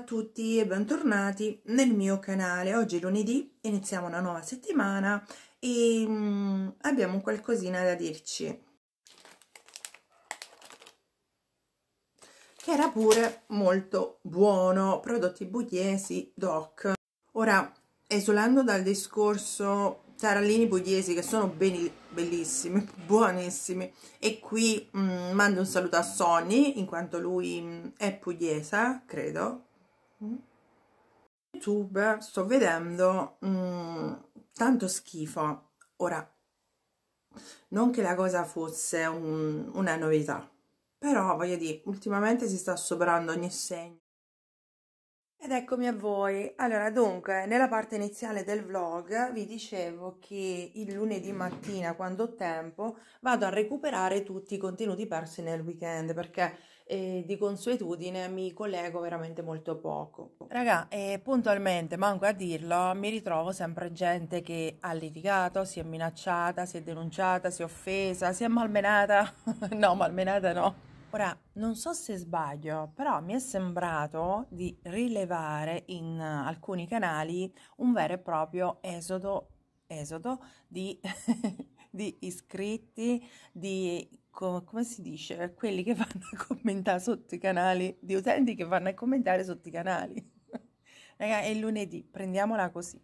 a tutti e bentornati nel mio canale. Oggi è lunedì, iniziamo una nuova settimana e mm, abbiamo qualcosina da dirci. Che era pure molto buono, prodotti pugliesi DOC. Ora, esulando dal discorso tarallini pugliesi che sono beni, bellissimi, buonissimi e qui mh, mm, mando un saluto a Sonny in quanto lui mh, mm, è pugliese, credo, YouTube sto vedendo um, tanto schifo. Ora, non che la cosa fosse un, una novità, però voglio dire, ultimamente si sta superando ogni segno. Ed eccomi a voi. Allora, dunque, nella parte iniziale del vlog vi dicevo che il lunedì mattina, quando ho tempo, vado a recuperare tutti i contenuti persi nel weekend, perché eh, di consuetudine mi collego veramente molto poco. Raga, eh, puntualmente, manco a dirlo, mi ritrovo sempre gente che ha litigato, si è minacciata, si è denunciata, si è offesa, si è malmenata. no, malmenata no Ora, non so se sbaglio, però mi è sembrato di rilevare in eh, alcuni canali un vero e proprio esodo, esodo di, di iscritti, di com- come si dice, quelli che vanno a commentare sotto i canali, di utenti che vanno a commentare sotto i canali. Raga, è lunedì, prendiamola così.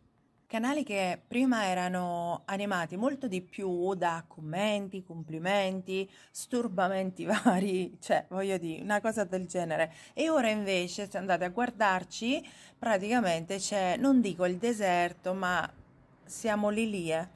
Canali che prima erano animati molto di più da commenti, complimenti, sturbamenti vari, cioè voglio dire una cosa del genere. E ora invece, se andate a guardarci, praticamente c'è, non dico il deserto, ma siamo lì lì. Eh.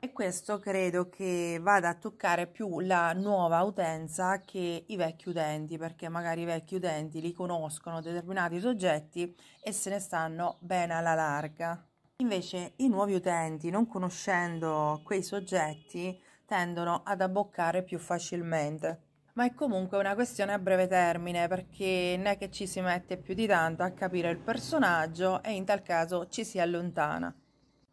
E questo credo che vada a toccare più la nuova utenza che i vecchi utenti, perché magari i vecchi utenti li conoscono determinati soggetti e se ne stanno bene alla larga. Invece i nuovi utenti, non conoscendo quei soggetti, tendono ad abboccare più facilmente. Ma è comunque una questione a breve termine perché non è che ci si mette più di tanto a capire il personaggio e in tal caso ci si allontana.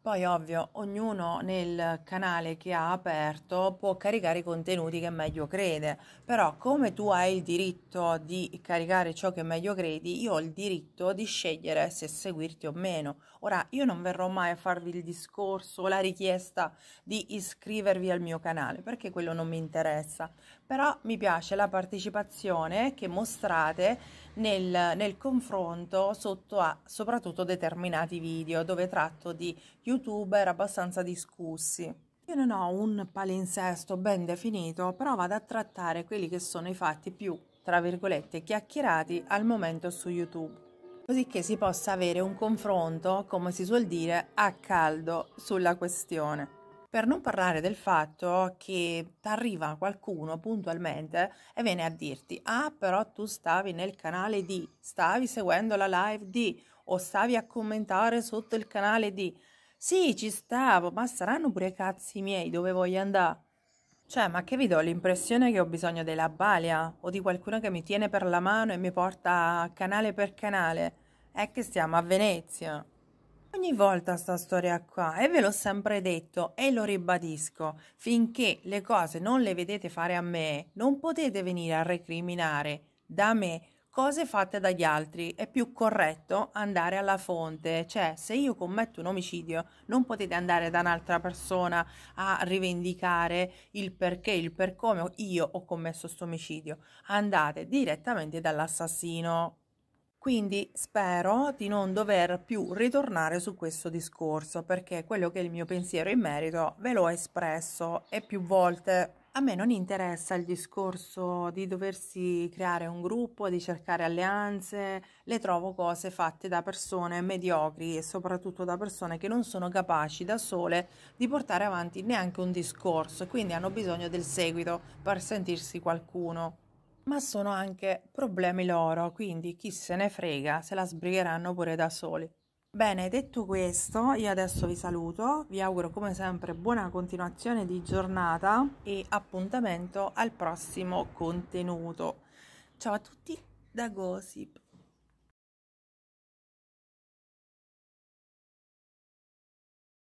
Poi ovvio, ognuno nel canale che ha aperto può caricare i contenuti che meglio crede, però come tu hai il diritto di caricare ciò che meglio credi, io ho il diritto di scegliere se seguirti o meno. Ora, io non verrò mai a farvi il discorso o la richiesta di iscrivervi al mio canale, perché quello non mi interessa, però mi piace la partecipazione che mostrate nel, nel confronto sotto a soprattutto determinati video dove tratto di YouTube youtuber abbastanza discussi. Io non ho un palinsesto ben definito, però vado a trattare quelli che sono i fatti più, tra virgolette, chiacchierati al momento su YouTube, così che si possa avere un confronto, come si suol dire, a caldo sulla questione. Per non parlare del fatto che arriva qualcuno puntualmente e viene a dirti, ah però tu stavi nel canale di, stavi seguendo la live di, o stavi a commentare sotto il canale di. Sì, ci stavo, ma saranno pure cazzi miei dove voglio andare. Cioè, ma che vi do l'impressione che ho bisogno della balia o di qualcuno che mi tiene per la mano e mi porta canale per canale? È che stiamo a Venezia. Ogni volta sta storia qua e ve l'ho sempre detto e lo ribadisco, finché le cose non le vedete fare a me, non potete venire a recriminare da me cose fatte dagli altri. È più corretto andare alla fonte, cioè se io commetto un omicidio non potete andare da un'altra persona a rivendicare il perché, il per come io ho commesso questo omicidio. Andate direttamente dall'assassino. Quindi spero di non dover più ritornare su questo discorso perché quello che è il mio pensiero in merito ve l'ho espresso e più volte. A me non interessa il discorso di doversi creare un gruppo, di cercare alleanze, le trovo cose fatte da persone mediocri e soprattutto da persone che non sono capaci da sole di portare avanti neanche un discorso e quindi hanno bisogno del seguito per sentirsi qualcuno. Ma sono anche problemi loro, quindi chi se ne frega se la sbrigheranno pure da soli. Bene, detto questo, io adesso vi saluto, vi auguro come sempre buona continuazione di giornata e appuntamento al prossimo contenuto. Ciao a tutti da Gossip.